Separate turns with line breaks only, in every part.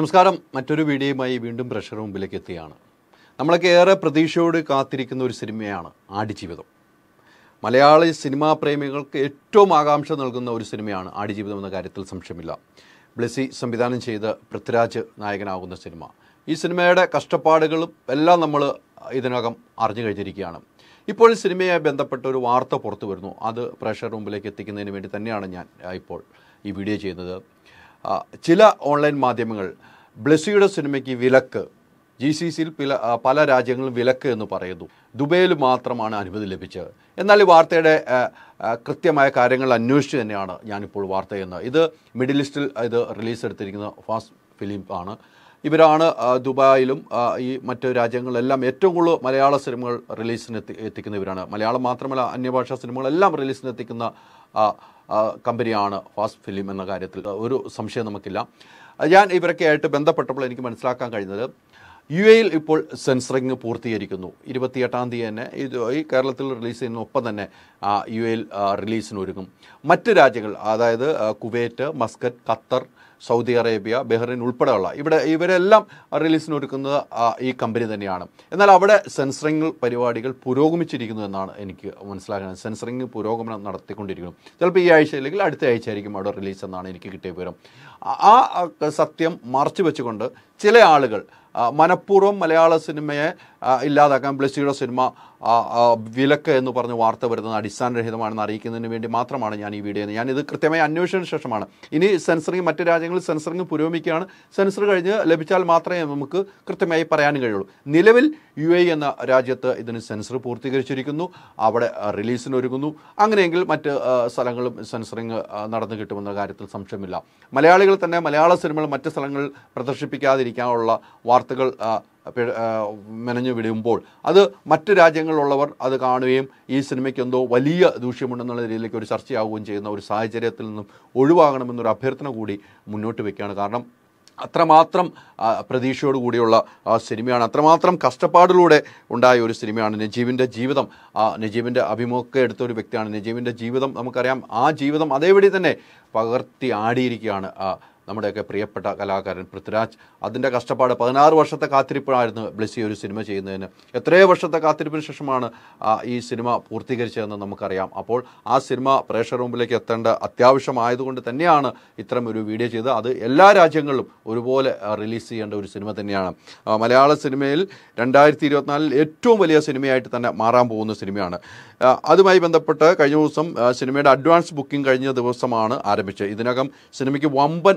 നമസ്കാരം മറ്റൊരു വീഡിയോയുമായി വീണ്ടും പ്രഷർ മുമ്പിലേക്ക് എത്തിയാണ് നമ്മളൊക്കെ ഏറെ പ്രതീക്ഷയോട് കാത്തിരിക്കുന്ന ഒരു സിനിമയാണ് ആടുജീവിതം മലയാളി സിനിമാ പ്രേമികൾക്ക് ഏറ്റവും ആകാംക്ഷ നൽകുന്ന ഒരു സിനിമയാണ് ആടുജീവിതം എന്ന കാര്യത്തിൽ സംശയമില്ല ബ്ലസി സംവിധാനം ചെയ്ത് പൃഥ്വിരാജ് നായകനാകുന്ന സിനിമ ഈ സിനിമയുടെ കഷ്ടപ്പാടുകളും എല്ലാം നമ്മൾ ഇതിനകം അറിഞ്ഞു കഴിഞ്ഞിരിക്കുകയാണ് ഇപ്പോൾ സിനിമയുമായി ബന്ധപ്പെട്ട ഒരു വാർത്ത പുറത്തു വരുന്നു അത് പ്രഷർ മുമ്പിലേക്ക് എത്തിക്കുന്നതിന് വേണ്ടി തന്നെയാണ് ഞാൻ ഇപ്പോൾ ഈ വീഡിയോ ചെയ്യുന്നത് ചില ഓൺലൈൻ മാധ്യമങ്ങൾ ബ്ലെസിയുടെ സിനിമയ്ക്ക് വിലക്ക് ജി സി സിയിൽ പല പല രാജ്യങ്ങളും വിലക്ക് എന്ന് പറയുന്നു ദുബൈയിൽ മാത്രമാണ് അനുമതി ലഭിച്ചത് എന്നാൽ ഈ വാർത്തയുടെ കൃത്യമായ കാര്യങ്ങൾ അന്വേഷിച്ച് തന്നെയാണ് ഞാനിപ്പോൾ വാർത്ത ചെയ്യുന്നത് ഇത് മിഡിൽ ഈസ്റ്റിൽ ഇത് റിലീസ് എടുത്തിരിക്കുന്ന ഫാസ്റ്റ് ആണ് ഇവരാണ് ദുബായിലും ഈ മറ്റ് രാജ്യങ്ങളിലെല്ലാം ഏറ്റവും കൂടുതൽ മലയാള സിനിമകൾ റിലീസിന് എത്തിക്കുന്നവരാണ് മലയാളം മാത്രമല്ല അന്യഭാഷാ സിനിമകളെല്ലാം റിലീസിന് എത്തിക്കുന്ന കമ്പനിയാണ് ഫാസ്റ്റ് ഫിലിം എന്ന കാര്യത്തിൽ ഒരു സംശയം നമുക്കില്ല ഞാൻ ഇവരൊക്കെ ആയിട്ട് ബന്ധപ്പെട്ടപ്പോൾ എനിക്ക് മനസ്സിലാക്കാൻ കഴിഞ്ഞത് യു എയിൽ ഇപ്പോൾ സെൻസറിങ് പൂർത്തീകരിക്കുന്നു ഇരുപത്തിയെട്ടാം തീയതി തന്നെ ഇത് ഈ കേരളത്തിൽ റിലീസ് ചെയ്യുന്ന ഒപ്പം തന്നെ യു എൽ റിലീസിനൊരുങ്ങും മറ്റ് രാജ്യങ്ങൾ അതായത് Kuwait Muscat Qatar Saudi Arabia Bahrain ഉൾപ്പെടെയുള്ള ഇവിടെ ഇവരെല്ലാം റിലീസിനൊരുക്കുന്നത് ഈ കമ്പനി തന്നെയാണ് എന്നാൽ അവിടെ സെൻസറിങ് പരിപാടികൾ പുരോഗമിച്ചിരിക്കുന്നു എന്നാണ് എനിക്ക് മനസ്സിലാക്കുന്നത് സെൻസറിങ് പുരോഗമനം നടത്തിക്കൊണ്ടിരിക്കുന്നു ചിലപ്പോൾ ഈ ആഴ്ച അല്ലെങ്കിൽ അടുത്ത ആഴ്ച ആയിരിക്കും അവിടെ റിലീസ് എന്നാണ് എനിക്ക് കിട്ടിയ വിവരം ആ സത്യം മറച്ചു വെച്ചുകൊണ്ട് ചില ആളുകൾ മനഃപൂർവ്വം മലയാള സിനിമയെ ഇല്ലാതാക്കാൻ ബ്ലസ്സിയുടെ സിനിമ വിലക്ക് എന്ന് പറഞ്ഞ് വാർത്ത വരുന്നത് അടിസ്ഥാനരഹിതമാണെന്ന് അറിയിക്കുന്നതിന് വേണ്ടി മാത്രമാണ് ഞാൻ ഈ വീഡിയോ ഞാനിത് കൃത്യമായി അന്വേഷണ ശേഷമാണ് ഇനി സെൻസറിങ് മറ്റ് രാജ്യങ്ങളിൽ സെൻസറിങ് പുരോഗമിക്കുകയാണ് സെൻസർ കഴിഞ്ഞ് ലഭിച്ചാൽ മാത്രമേ നമുക്ക് കൃത്യമായി പറയാൻ കഴിയുള്ളൂ നിലവിൽ യു e എന്ന രാജ്യത്ത് ഇതിന് സെൻസർ പൂർത്തീകരിച്ചിരിക്കുന്നു അവിടെ റിലീസിന് ഒരുങ്ങുന്നു അങ്ങനെയെങ്കിൽ മറ്റ് സ്ഥലങ്ങളും സെൻസറിങ് നടന്നു കിട്ടുമെന്ന കാര്യത്തിൽ സംശയമില്ല മലയാളികൾ തന്നെ മലയാള സിനിമകൾ മറ്റ് സ്ഥലങ്ങളിൽ പ്രദർശിപ്പിക്കാതിരിക്കാനുള്ള വാർത്തകൾ മെനഞ്ഞു വിടുമ്പോൾ അത് മറ്റ് രാജ്യങ്ങളിലുള്ളവർ അത് കാണുകയും ഈ സിനിമയ്ക്ക് എന്തോ വലിയ ദൂഷ്യമുണ്ടെന്നുള്ള രീതിയിലേക്ക് ഒരു ചർച്ചയാവുകയും ചെയ്യുന്ന ഒരു സാഹചര്യത്തിൽ നിന്നും ഒഴിവാകണമെന്നൊരു അഭ്യർത്ഥന കൂടി മുന്നോട്ട് വയ്ക്കുകയാണ് കാരണം അത്രമാത്രം പ്രതീക്ഷയോടുകൂടിയുള്ള സിനിമയാണ് അത്രമാത്രം കഷ്ടപ്പാടിലൂടെ ഉണ്ടായ ഒരു സിനിമയാണ് നജീബിൻ്റെ ജീവിതം നജീബിൻ്റെ അഭിമുഖമൊക്കെ എടുത്ത ഒരു വ്യക്തിയാണ് നജീബിൻ്റെ ജീവിതം നമുക്കറിയാം ആ ജീവിതം അതേപടി തന്നെ പകർത്തി ആടിയിരിക്കുകയാണ് നമ്മുടെയൊക്കെ പ്രിയപ്പെട്ട കലാകാരൻ പൃഥ്വിരാജ് അതിൻ്റെ കഷ്ടപ്പാട് പതിനാറ് വർഷത്തെ കാത്തിരിപ്പായിരുന്നു ബ്ലെസി ഒരു സിനിമ ചെയ്യുന്നതിന് എത്രയോ വർഷത്തെ കാത്തിരിപ്പിന് ശേഷമാണ് ഈ സിനിമ പൂർത്തീകരിച്ചതെന്ന് നമുക്കറിയാം അപ്പോൾ ആ സിനിമ പ്രേക്ഷക മുമ്പിലേക്ക് എത്തേണ്ട അത്യാവശ്യമായതുകൊണ്ട് തന്നെയാണ് ഇത്തരം ഒരു വീഡിയോ ചെയ്ത് അത് എല്ലാ രാജ്യങ്ങളിലും ഒരുപോലെ റിലീസ് ചെയ്യേണ്ട ഒരു സിനിമ തന്നെയാണ് മലയാള സിനിമയിൽ രണ്ടായിരത്തി ഇരുപത്തിനാലിൽ ഏറ്റവും വലിയ സിനിമയായിട്ട് തന്നെ മാറാൻ പോകുന്ന സിനിമയാണ് അതുമായി ബന്ധപ്പെട്ട് കഴിഞ്ഞ ദിവസം സിനിമയുടെ അഡ്വാൻസ് ബുക്കിംഗ് കഴിഞ്ഞ ദിവസമാണ് ആരംഭിച്ചത് ഇതിനകം സിനിമയ്ക്ക് വമ്പൻ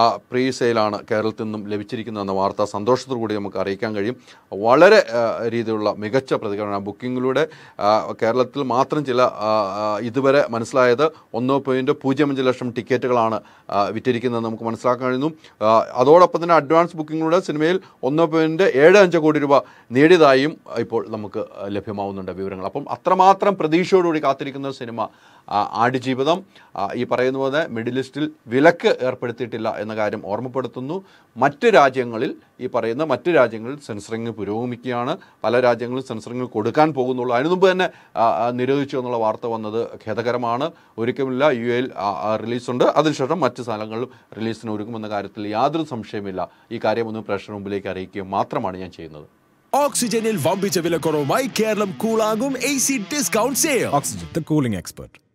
ആ പ്രീ സെയിലാണ് കേരളത്തിൽ നിന്നും ലഭിച്ചിരിക്കുന്നതെന്ന വാർത്ത സന്തോഷത്തോടു കൂടി നമുക്ക് അറിയിക്കാൻ കഴിയും വളരെ രീതിയിലുള്ള മികച്ച പ്രതികരണം ബുക്കിങ്ങിലൂടെ കേരളത്തിൽ മാത്രം ചില ഇതുവരെ മനസ്സിലായത് ഒന്നോ പോയിൻറ്റ് പൂജ്യം അഞ്ച് ലക്ഷം ടിക്കറ്റുകളാണ് വിറ്റിരിക്കുന്നതെന്ന് നമുക്ക് മനസ്സിലാക്കാൻ കഴിയുന്നു അതോടൊപ്പം തന്നെ അഡ്വാൻസ് ബുക്കിങ്ങിലൂടെ സിനിമയിൽ ഒന്നോ പോയിൻറ്റ് ഏഴ് അഞ്ച് കോടി രൂപ നേടിയതായും ഇപ്പോൾ നമുക്ക് ലഭ്യമാവുന്നുണ്ട് വിവരങ്ങൾ അപ്പം അത്രമാത്രം പ്രതീക്ഷയോടുകൂടി കാത്തിരിക്കുന്ന സിനിമ ആടുജീവിതം ഈ പറയുന്ന പോലെ മിഡിൽ ഈസ്റ്റിൽ വിലക്ക് ഏർപ്പെടുത്തിയിട്ടില്ല എന്ന കാര്യം ഓർമ്മപ്പെടുത്തുന്നു മറ്റ് രാജ്യങ്ങളിൽ ഈ പറയുന്ന മറ്റ് രാജ്യങ്ങളിൽ സെൻസറിങ് പുരോഗമിക്കുകയാണ് പല രാജ്യങ്ങളും സെൻസറിങ് കൊടുക്കാൻ പോകുന്നുള്ളൂ അതിനു മുമ്പ് തന്നെ നിരോധിച്ചു എന്നുള്ള വാർത്ത വന്നത് ഖേദകരമാണ് ഒരിക്കലുമില്ല യു എൽ റിലീസുണ്ട് അതിനുശേഷം മറ്റ് സ്ഥലങ്ങളിലും റിലീസിന് ഒരുക്കുമെന്ന കാര്യത്തിൽ യാതൊരു സംശയമില്ല ഈ കാര്യം ഒന്ന് പ്രേക്ഷകർ മുമ്പിലേക്ക് അറിയിക്കുക മാത്രമാണ് ഞാൻ ചെയ്യുന്നത് ഓക്സിജനിൽ വമ്പിച്ച കുറവുമായി കേരളം കൂളാകും A C discount Oxygen the cooling expert